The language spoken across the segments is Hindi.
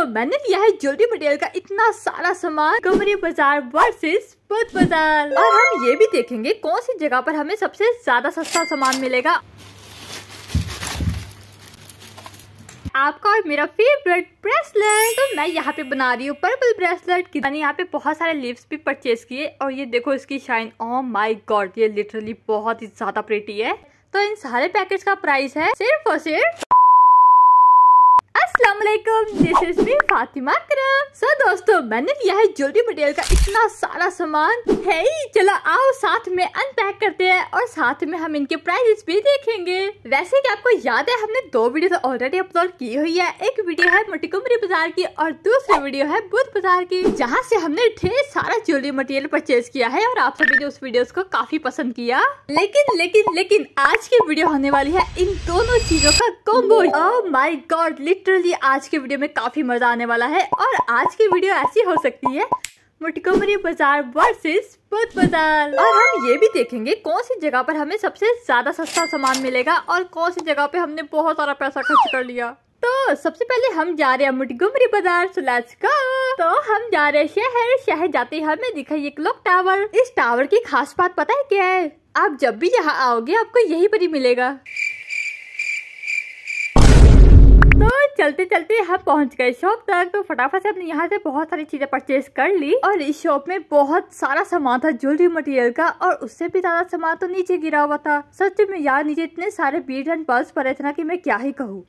तो मैंने लिया है ज्वेलरी मटेरियल का इतना सारा सामान कमरी बाजार वर्सेस बुद्ध बाजार और हम ये भी देखेंगे कौन सी जगह पर हमें सबसे ज्यादा सस्ता सामान मिलेगा आपका और मेरा फेवरेट ब्रेसलेट तो मैं यहाँ पे बना रही हूँ पर्पल ब्रेसलेट की मैंने यहाँ पे बहुत सारे लिप्स भी परचेज किए और ये देखो इसकी शाइन ओ माय गॉड ये लिटरली बहुत ही ज्यादा प्रेटी है तो इन सारे पैकेट का प्राइस है सिर्फ और सिर्फ Aslam this is me Fatima sir दोस्तों मैंने लिया है ज्वेलरी मटेरियल का इतना सारा सामान है ही चलो आओ साथ में अनपैक करते हैं और साथ में हम इनके प्राइजेस भी देखेंगे वैसे कि आपको याद है हमने दो वीडियो तो ऑलरेडी अपलोड की हुई है एक वीडियो है मोटिकुमरी बाजार की और दूसरी वीडियो है बुध बाजार की जहाँ से हमने ढेर सारा ज्वेलरी मटेरियल परचेज किया है और आप सभी ने उस वीडियो को काफी पसंद किया लेकिन लेकिन लेकिन आज की वीडियो होने वाली है इन दोनों चीजों का कॉम्बो माई गॉड लिटरली आज के वीडियो में काफ़ी मज़ा आने वाला है और आज की वीडियो ऐसी हो सकती है मुटकमरी बाजार वर्सेस बुद्ध बाजार और हम ये भी देखेंगे कौन सी जगह पर हमें सबसे ज़्यादा सस्ता सामान मिलेगा और कौन सी जगह पे हमने बहुत सारा पैसा खर्च कर लिया तो सबसे पहले हम जा रहे हैं मुटगुमरी बाजार सो का तो हम जा रहे हैं शहर शहर जाते ही हमें दिखाई एक लोक टावर इस टावर की खास बात पता है क्या है आप जब भी यहाँ आओगे आपको यही पर ही मिलेगा और चलते चलते हम पहुंच गए शॉप तक तो फटाफट से हमने यहाँ से बहुत सारी चीजें परचेज कर ली और इस शॉप में बहुत सारा सामान था ज्वेलरी मटेरियल का और उससे भी ज्यादा सामान तो नीचे गिरा हुआ था सच में यार नीचे इतने सारे बीड एंड पर्स पड़े थे ना कि मैं क्या ही कहूँ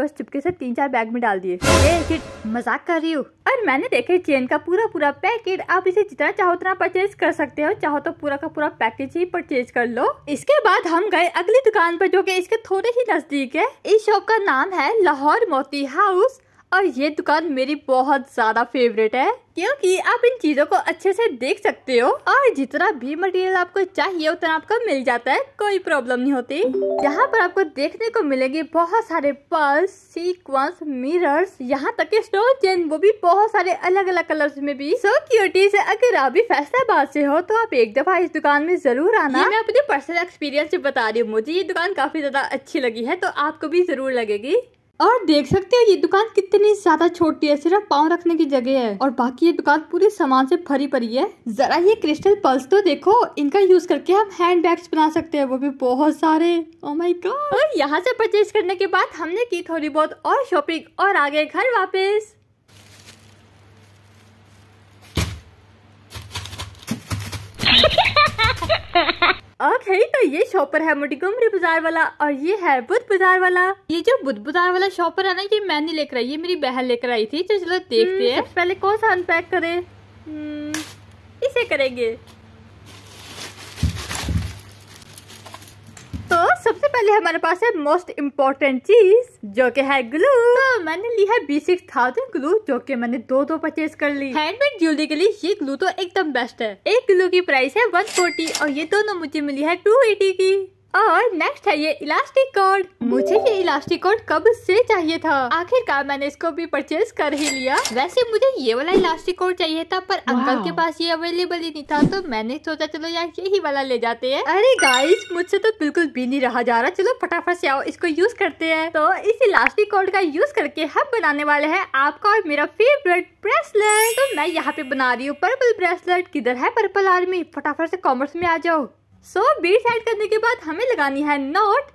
बस चुपके से तीन चार बैग में डाल दिए मजाक कर रही हो और मैंने देखा चेन का पूरा पूरा पैकेट आप इसे जितना चाहो उतना परचेज कर सकते हो चाहो तो पूरा का पूरा पैकेज ही परचेज कर लो इसके बाद हम गए अगली दुकान पर जो कि इसके थोड़े ही नजदीक है इस शॉप का नाम है लाहौर मोती हाउस और ये दुकान मेरी बहुत ज्यादा फेवरेट है क्योंकि आप इन चीजों को अच्छे से देख सकते हो और जितना भी मटेरियल आपको चाहिए उतना आपको मिल जाता है कोई प्रॉब्लम नहीं होती यहाँ पर आपको देखने को मिलेंगे बहुत सारे पर्स सीक्वेंस मिरर्स यहाँ तक के स्टोन चेन वो भी बहुत सारे अलग अलग कलर्स में भी सो क्यूटी से है अगर आप भी फैसलाबाद से हो तो आप एक दफा इस दुकान में जरूर आना मैं अपने पर्सनल एक्सपीरियंस बता रही हूँ मुझे ये दुकान काफी ज्यादा अच्छी लगी है तो आपको भी जरूर लगेगी और देख सकते हो ये दुकान कितनी ज्यादा छोटी है सिर्फ पाँव रखने की जगह है और बाकी ये दुकान पूरी सामान से भरी पड़ी है जरा ये क्रिस्टल पल्स तो देखो इनका यूज करके हम हैंड बैग बना सकते हैं वो भी बहुत सारे ओ माय गॉड और यहाँ से परचेज करने के बाद हमने की थोड़ी बहुत और शॉपिंग और आ गए घर वापिस ओके तो ये शॉपर है मुटिकुमरी बाजार वाला और ये है बुद्ध बाजार वाला ये जो बुद्ध बाजार वाला शॉपर है ना ये मैं नहीं लेकर आई ये मेरी बहन लेकर आई थी तो चलो देखते हम्म, हैं पहले कौन सा अनपैक करे हम्म, इसे करेंगे सबसे पहले हमारे पास है मोस्ट इम्पोर्टेंट चीज जो कि है ग्लू तो हाँ, मैंने ली है बी सिक्स थाउजेंड ग्लू जो कि मैंने दो दो परचेज कर ली हैंडमेड ज्वेलरी के लिए ये ग्लू तो एकदम बेस्ट है एक ग्लू की प्राइस है वन फोर्टी और ये दोनों मुझे मिली है टू एटी की और नेक्स्ट है ये इलास्टिक कोड मुझे ये इलास्टिक कोड कब से चाहिए था आखिरकार मैंने इसको भी परचेज कर ही लिया वैसे मुझे ये वाला इलास्टिक कोड चाहिए था पर अंकल के पास ये अवेलेबल ही नहीं था तो मैंने सोचा चलो यार यही वाला ले जाते हैं अरे गाइस मुझसे तो बिल्कुल भी नहीं रहा जा रहा चलो फटाफट से आओ इसको यूज करते हैं तो इस इलास्टिक कोड का यूज करके हम बनाने वाले है आपका और मेरा फेवरेट ब्रेसलेट तो मैं यहाँ पे बना रही हूँ पर्पल ब्रेसलेट किधर है पर्पल आर्मी फटाफट से कॉमर्स में आ जाओ सो बीट साइड करने के बाद हमें लगानी है नोट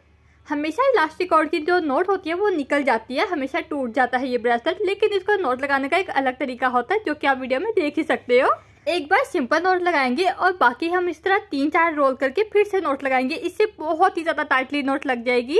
हमेशा इलास्टिक कॉर्ड की जो नोट होती है वो निकल जाती है हमेशा टूट जाता है ये ब्रेसलेट लेकिन इसको नोट लगाने का एक अलग तरीका होता है जो कि आप वीडियो में देख ही सकते हो एक बार सिंपल नोट लगाएंगे और बाकी हम इस तरह तीन चार रोल करके फिर से नोट लगाएंगे इससे बहुत ही ज़्यादा टाइटली नोट लग जाएगी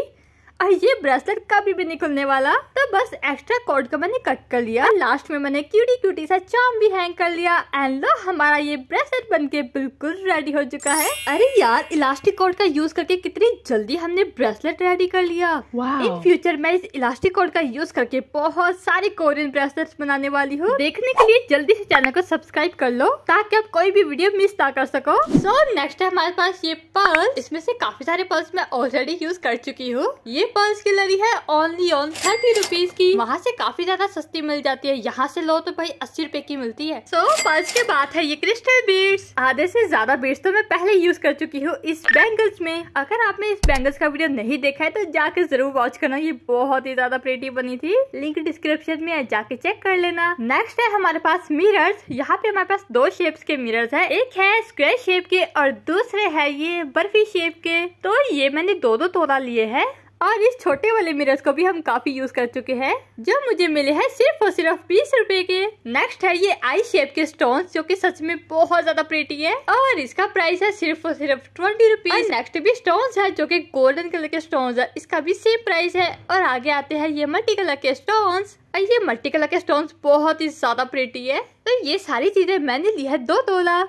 और ये ब्रेसलेट कभी भी निकलने वाला उसका तो बस एक्स्ट्रा कॉर्ड का मैंने कट कर लिया लास्ट में मैंने क्यूटी क्यूटी सा चाम भी हैंग कर लिया एंड लो हमारा ये ब्रेसलेट बन के बिल्कुल रेडी हो चुका है अरे यार इलास्टिक कॉर्ड का यूज करके कितनी जल्दी हमने ब्रेसलेट रेडी कर लिया इन फ्यूचर मैं इस इलास्टिक कॉर्ड का यूज करके बहुत सारे कोरियन ब्रेसलेट बनाने वाली हूँ देखने के लिए जल्दी से चैनल को सब्सक्राइब कर लो ताकि आप कोई भी वीडियो मिस ना कर सको सो नेक्स्ट है हमारे पास ये पर्स इसमें से काफी सारे पर्स मैं ऑलरेडी यूज कर चुकी हूँ ये पर्स की लड़ी है ओनली ऑन थर्टी रुपीज की वहाँ से काफी ज्यादा सस्ती मिल जाती है यहाँ से लो तो भाई अस्सी रूपए की मिलती है सो so, के की बात है ये क्रिस्टल बीड्स आधे से ज्यादा बीड्स तो मैं पहले यूज कर चुकी हूँ इस बैंगल्स में अगर आपने इस बैंगल्स का वीडियो नहीं देखा है तो जाके जरूर वॉच करना ये बहुत ही ज्यादा प्रेटी बनी थी लिंक डिस्क्रिप्शन में है जाके चेक कर लेना नेक्स्ट है हमारे पास मिरर्स यहाँ पे हमारे पास दो शेप्स के मिरर्स है एक है स्क्वेयर शेप के और दूसरे है ये बर्फी शेप के तो ये मैंने दो दो तोला लिए है और इस छोटे वाले मिरर्स को भी हम काफी यूज कर चुके हैं जो मुझे मिले हैं सिर्फ और सिर्फ बीस रूपए के नेक्स्ट है ये आई शेप के स्टोन जो कि सच में बहुत ज्यादा प्रेटी है और इसका प्राइस है सिर्फ और सिर्फ ट्वेंटी रुपीज नेक्स्ट भी स्टोन है जो की गोल्डन कलर के स्टोन है इसका भी सेम प्राइस है और आगे आते हैं ये मल्टी कलर के स्टोन और ये मल्टी कलर के स्टोन बहुत ही ज्यादा प्रेटी है तो ये सारी चीजें मैंने ली है दो तोला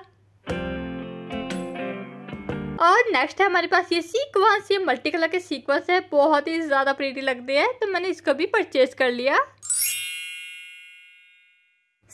और नेक्स्ट है हमारे पास ये सीक्वेंस ये मल्टी कलर के सीक्वेंस है बहुत ही ज़्यादा प्रीटी लगती है तो मैंने इसको भी परचेज कर लिया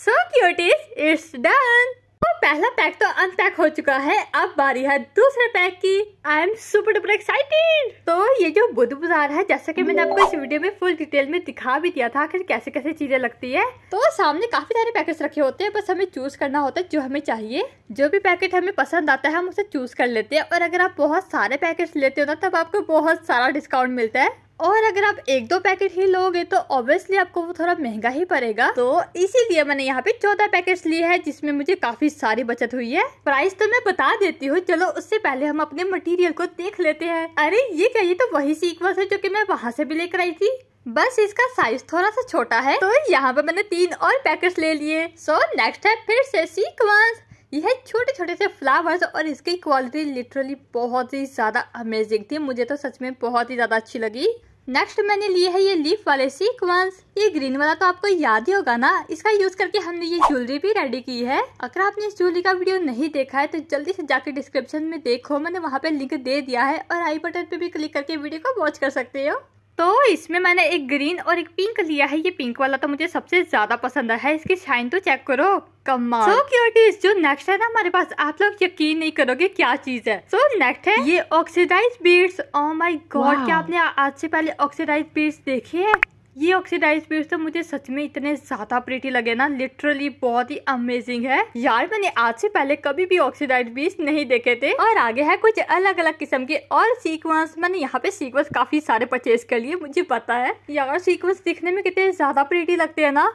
so cute is it's done पहला पैक तो अनपैक हो चुका है अब बारी है दूसरे पैक की I am super duper excited तो ये जो बुद्ध बाजार है जैसा कि मैंने आपको इस वीडियो में फुल डिटेल में दिखा भी दिया था आखिर कैसे कैसे चीजें लगती है तो सामने काफी सारे पैकेट रखे होते हैं बस हमें चूज करना होता है जो हमें चाहिए जो भी पैकेट हमें पसंद आता है हम उसे चूज कर लेते हैं और अगर आप बहुत सारे पैकेट लेते हो ना तब आपको बहुत सारा डिस्काउंट मिलता है और अगर आप एक दो पैकेट ही लोगे तो ऑब्वियसली आपको वो थोड़ा महंगा ही पड़ेगा तो इसीलिए मैंने यहाँ पे चौदह पैकेट्स लिए हैं जिसमें मुझे काफी सारी बचत हुई है प्राइस तो मैं बता देती हूँ चलो उससे पहले हम अपने मटेरियल को देख लेते हैं अरे ये क्या ये तो वही सीक्वेंस है जो की मैं वहाँ से भी लेकर आई थी बस इसका साइज थोड़ा सा छोटा है तो यहाँ पे मैंने तीन और पैकेट ले लिए सो नेक्स्ट है फिर से सीक्वेंस यह छोटे छोटे से फ्लावर्स और इसकी क्वालिटी लिटरली बहुत ही ज़्यादा अमेजिंग थी मुझे तो सच में बहुत ही ज़्यादा अच्छी लगी नेक्स्ट मैंने लिए है ये लीफ वाले सीक्वेंस ये ग्रीन वाला तो आपको याद ही होगा ना इसका यूज करके हमने ये ज्वेलरी भी रेडी की है अगर आपने इस ज्वेलरी का वीडियो नहीं देखा है तो जल्दी से जाकर डिस्क्रिप्शन में देखो मैंने वहाँ पे लिंक दे दिया है और आई बटन पे भी क्लिक करके वीडियो को वॉच कर सकते हो तो इसमें मैंने एक ग्रीन और एक पिंक लिया है ये पिंक वाला तो मुझे सबसे ज्यादा पसंद आया है इसकी शाइन तो चेक करो कमाल सो क्यूटीज जो नेक्स्ट है ना हमारे पास आप लोग यकीन नहीं करोगे क्या चीज है सो so, नेक्स्ट है ये oxidise beads oh my god क्या आपने आज से पहले ऑक्सीडाइज बीड्स देखी है ये ऑक्सीडाइज बेस तो मुझे सच में इतने ज्यादा प्रीटी लगे ना लिटरली बहुत ही अमेजिंग है यार मैंने आज से पहले कभी भी ऑक्सीडाइज बेस नहीं देखे थे और आगे है कुछ अलग अलग किस्म के और सीक्वेंस मैंने यहाँ पे सीक्वेंस काफी सारे परचेज कर लिए मुझे पता है यार सीक्वेंस दिखने में कितने ज्यादा प्रीटी लगते है ना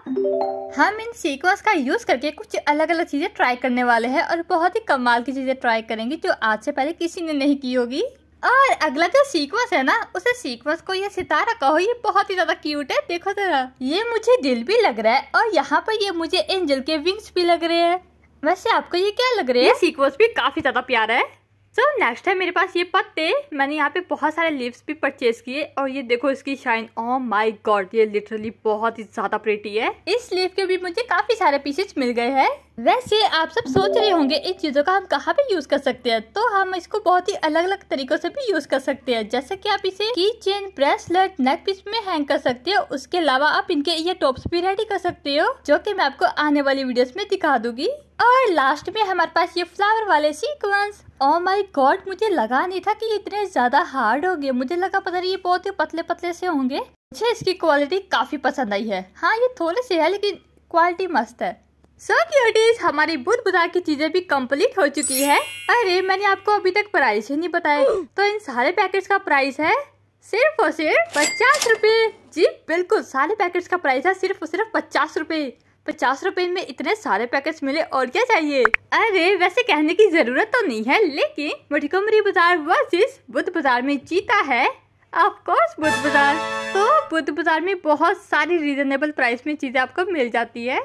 हम इन सीक्वेंस का यूज करके कुछ अलग अलग चीजें ट्राई करने वाले है और बहुत ही कमाल की चीजें ट्राई करेंगे जो आज से पहले किसी ने नहीं की होगी और अगला जो सीक्वेंस है ना उसे सीक्वेंस को ये सितारा कहो ये बहुत ही ज्यादा क्यूट है देखो जरा ये मुझे दिल भी लग रहा है और यहाँ पर ये मुझे एंजल के विंग्स भी लग रहे हैं वैसे आपको ये क्या लग रहे हैं सीक्वेंस भी काफी ज्यादा प्यारा है सो so, नेक्स्ट है मेरे पास ये पत्ते मैंने यहाँ पे बहुत सारे लिप्स भी परचेज किए और ये देखो इसकी शाइन ओ माय गॉड ये लिटरली बहुत ही ज्यादा प्रेटी है इस लिप के भी मुझे काफी सारे पीसेज मिल गए हैं वैसे आप सब सोच रहे होंगे इन चीज़ों का हम कहाँ पे यूज़ कर सकते हैं तो हम इसको बहुत ही अलग अलग तरीकों से भी यूज़ कर सकते हैं जैसे कि आप इसे की चेन ब्रेसलेट नेक पीस में हैंग कर सकते हो उसके अलावा आप इनके ये टॉप्स भी रेडी कर सकते हो जो कि मैं आपको आने वाली वीडियोस में दिखा दूंगी और लास्ट में हमारे पास ये फ्लावर वाले सीक्वेंस ओ माय गॉड मुझे लगा नहीं था कि ये इतने ज्यादा हार्ड होंगे मुझे लगा पता नहीं ये बहुत ही पतले पतले से होंगे मुझे इसकी क्वालिटी काफी पसंद आई है हाँ ये थोड़े से है लेकिन क्वालिटी मस्त है सो क्यूटीज हमारी बुध बुधा की चीजें भी कंप्लीट हो चुकी है अरे मैंने आपको अभी तक प्राइस ही नहीं बताया तो इन सारे पैकेट्स का प्राइस है सिर्फ और सिर्फ पचास रूपए जी बिल्कुल सारे पैकेट्स का प्राइस है सिर्फ और सिर्फ पचास रूपए पचास रूपए में इतने सारे पैकेट्स मिले और क्या चाहिए अरे वैसे कहने की जरूरत तो नहीं है लेकिन मुठकुमरी बाजार वर्सेस बुद्ध बाजार में जीता है ऑफकोर्स बुद्ध बाजार तो बुद्ध बाजार में बहुत सारी रीजनेबल प्राइस में चीजें आपको मिल जाती है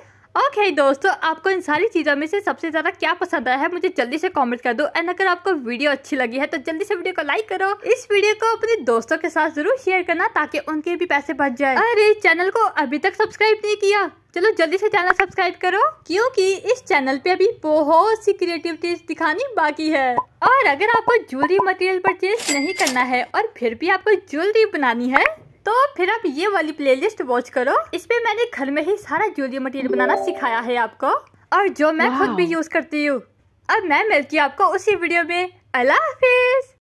ओके okay, दोस्तों आपको इन सारी चीज़ों में से सबसे ज़्यादा क्या पसंद आया है मुझे जल्दी से कमेंट कर दो एंड अगर आपको वीडियो अच्छी लगी है तो जल्दी से वीडियो को लाइक करो इस वीडियो को अपने दोस्तों के साथ जरूर शेयर करना ताकि उनके भी पैसे बच जाए अरे चैनल को अभी तक सब्सक्राइब नहीं किया चलो जल्दी से चैनल सब्सक्राइब करो क्योंकि इस चैनल पे अभी बहुत सी क्रिएटिविटी दिखानी बाकी है और अगर आपको ज्वेलरी मटेरियल परचेज नहीं करना है और फिर भी आपको ज्वेलरी बनानी है तो फिर आप ये वाली प्लेलिस्ट वॉच करो इसमें मैंने घर में ही सारा ज्वेलरी मटेरियल बनाना सिखाया है आपको और जो मैं खुद भी यूज करती हूँ अब मैं मिलती हूँ आपको उसी वीडियो में अल्लाह हाफिज